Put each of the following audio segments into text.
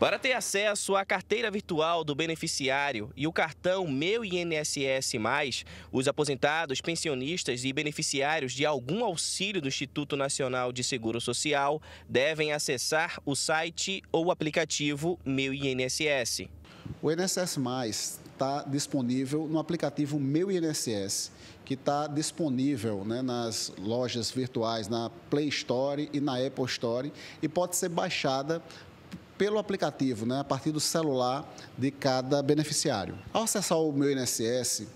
Para ter acesso à carteira virtual do beneficiário e o cartão Meu INSS+, os aposentados, pensionistas e beneficiários de algum auxílio do Instituto Nacional de Seguro Social devem acessar o site ou aplicativo Meu INSS. O INSS+, está disponível no aplicativo Meu INSS, que está disponível né, nas lojas virtuais, na Play Store e na Apple Store, e pode ser baixada pelo aplicativo, né, a partir do celular de cada beneficiário. Ao acessar o meu INSS,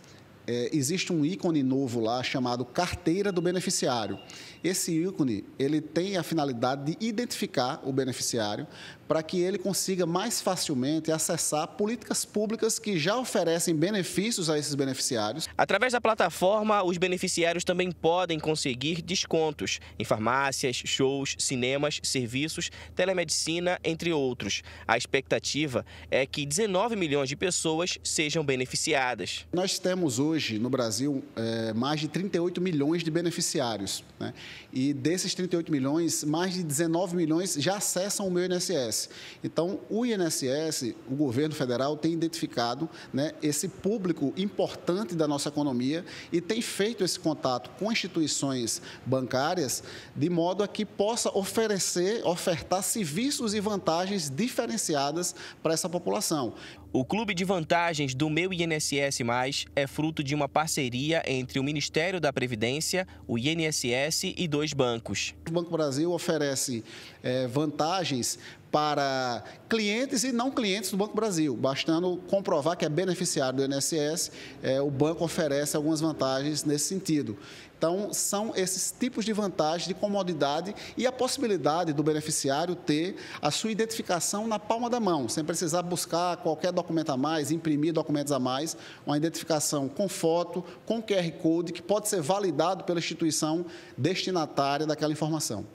é, existe um ícone novo lá chamado carteira do beneficiário. Esse ícone ele tem a finalidade de identificar o beneficiário para que ele consiga mais facilmente acessar políticas públicas que já oferecem benefícios a esses beneficiários. Através da plataforma, os beneficiários também podem conseguir descontos em farmácias, shows, cinemas, serviços, telemedicina, entre outros. A expectativa é que 19 milhões de pessoas sejam beneficiadas. Nós temos hoje hoje no Brasil é, mais de 38 milhões de beneficiários. Né? E desses 38 milhões, mais de 19 milhões já acessam o meu INSS. Então, o INSS, o governo federal, tem identificado né, esse público importante da nossa economia e tem feito esse contato com instituições bancárias de modo a que possa oferecer, ofertar serviços e vantagens diferenciadas para essa população. O Clube de Vantagens do Meu INSS Mais é fruto de uma parceria entre o Ministério da Previdência, o INSS e dois bancos. O Banco Brasil oferece é, vantagens para clientes e não clientes do Banco Brasil. Bastando comprovar que é beneficiário do INSS, é, o banco oferece algumas vantagens nesse sentido. Então, são esses tipos de vantagens, de comodidade e a possibilidade do beneficiário ter a sua identificação na palma da mão, sem precisar buscar qualquer documento a mais, imprimir documentos a mais, uma identificação com foto, com QR Code, que pode ser validado pela instituição destinatária daquela informação.